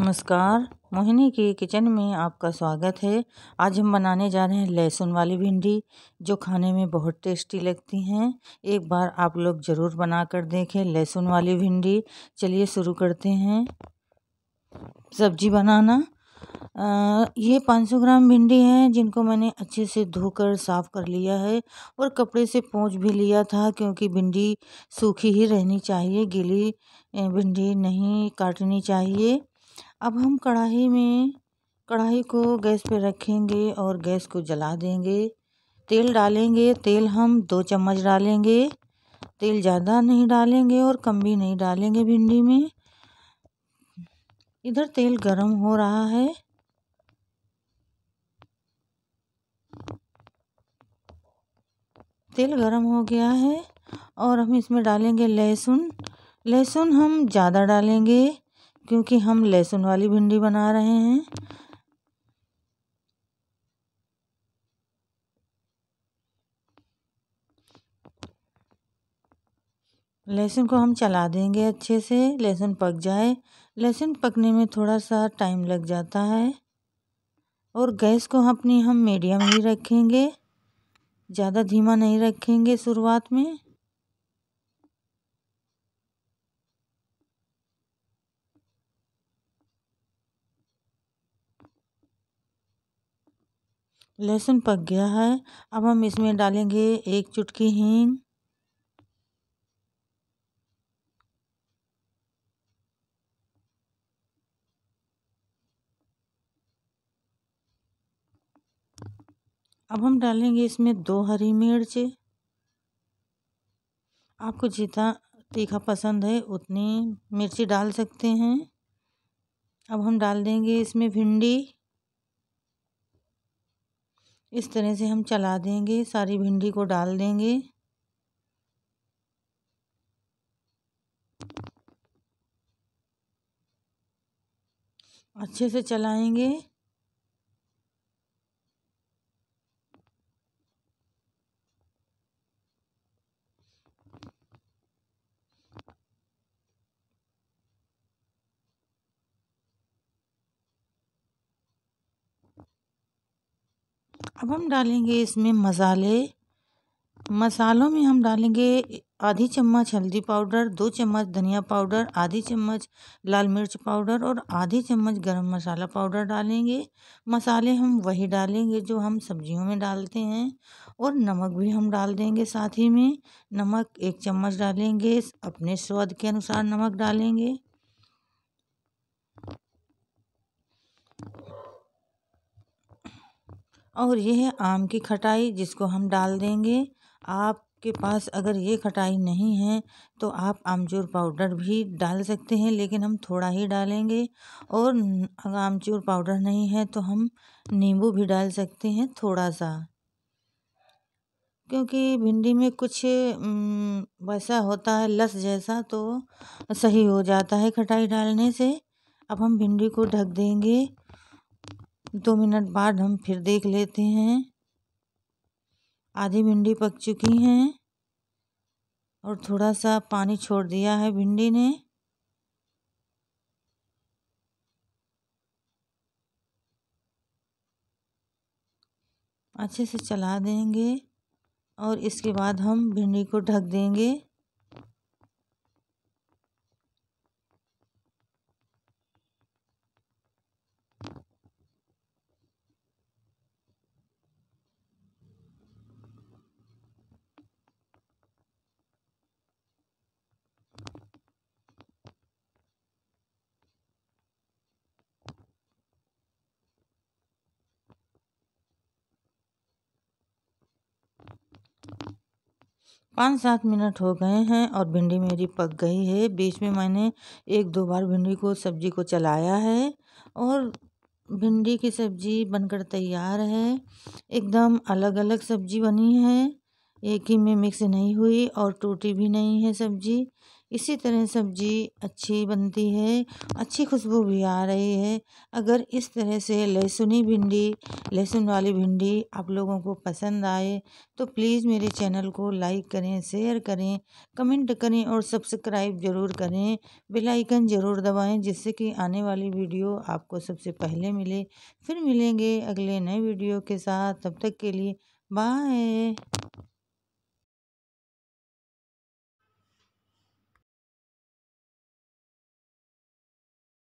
नमस्कार मोहिनी के किचन में आपका स्वागत है आज हम बनाने जा रहे हैं लहसुन वाली भिंडी जो खाने में बहुत टेस्टी लगती हैं एक बार आप लोग ज़रूर बना कर देखें लहसुन वाली भिंडी चलिए शुरू करते हैं सब्जी बनाना आ, ये 500 ग्राम भिंडी है जिनको मैंने अच्छे से धोकर साफ़ कर लिया है और कपड़े से पोंछ भी लिया था क्योंकि भिंडी सूखी ही रहनी चाहिए गीली भिंडी नहीं काटनी चाहिए अब हम कढ़ाई में कढ़ाई को गैस पर रखेंगे और गैस को जला देंगे तेल डालेंगे तेल हम दो चम्मच डालेंगे तेल ज़्यादा नहीं डालेंगे और कम भी नहीं डालेंगे भिंडी में इधर तेल गरम हो रहा है तेल गरम हो गया है और हम इसमें डालेंगे लहसुन लहसुन हम ज़्यादा डालेंगे क्योंकि हम लहसुन वाली भिंडी बना रहे हैं लहसुन को हम चला देंगे अच्छे से लहसुन पक जाए लहसुन पकने में थोड़ा सा टाइम लग जाता है और गैस को अपनी हम मीडियम ही रखेंगे ज़्यादा धीमा नहीं रखेंगे शुरुआत में लहसुन पक गया है अब हम इसमें डालेंगे एक चुटकी हींग अब हम डालेंगे इसमें दो हरी मिर्च आपको जितना तीखा पसंद है उतनी मिर्ची डाल सकते हैं अब हम डाल देंगे इसमें भिंडी इस तरह से हम चला देंगे सारी भिंडी को डाल देंगे अच्छे से चलाएंगे अब हम डालेंगे इसमें मसाले मसालों में हम डालेंगे आधी चम्मच हल्दी पाउडर दो चम्मच धनिया पाउडर आधी चम्मच लाल मिर्च पाउडर और आधी चम्मच गरम मसाला पाउडर डालेंगे मसाले हम वही डालेंगे जो हम सब्जियों में डालते हैं और नमक भी हम डाल देंगे साथ ही में नमक एक चम्मच डालेंगे अपने स्वाद के अनुसार नमक डालेंगे और यह आम की खटाई जिसको हम डाल देंगे आपके पास अगर ये खटाई नहीं है तो आप आमचूर पाउडर भी डाल सकते हैं लेकिन हम थोड़ा ही डालेंगे और अगर आमचूर पाउडर नहीं है तो हम नींबू भी डाल सकते हैं थोड़ा सा क्योंकि भिंडी में कुछ वैसा होता है लस जैसा तो सही हो जाता है खटाई डालने से अब हम भिंडी को ढक देंगे दो मिनट बाद हम फिर देख लेते हैं आधी भिंडी पक चुकी हैं और थोड़ा सा पानी छोड़ दिया है भिंडी ने अच्छे से चला देंगे और इसके बाद हम भिंडी को ढक देंगे पाँच सात मिनट हो गए हैं और भिंडी मेरी पक गई है बीच में मैंने एक दो बार भिंडी को सब्जी को चलाया है और भिंडी की सब्जी बनकर तैयार है एकदम अलग अलग सब्जी बनी है एक ही में मिक्स नहीं हुई और टूटी भी नहीं है सब्जी इसी तरह सब्ज़ी अच्छी बनती है अच्छी खुशबू भी आ रही है अगर इस तरह से लहसुनी भिंडी लहसुन वाली भिंडी आप लोगों को पसंद आए तो प्लीज़ मेरे चैनल को लाइक करें शेयर करें कमेंट करें और सब्सक्राइब ज़रूर करें बेल आइकन ज़रूर दबाएं जिससे कि आने वाली वीडियो आपको सबसे पहले मिले फिर मिलेंगे अगले नए वीडियो के साथ तब तक के लिए बाय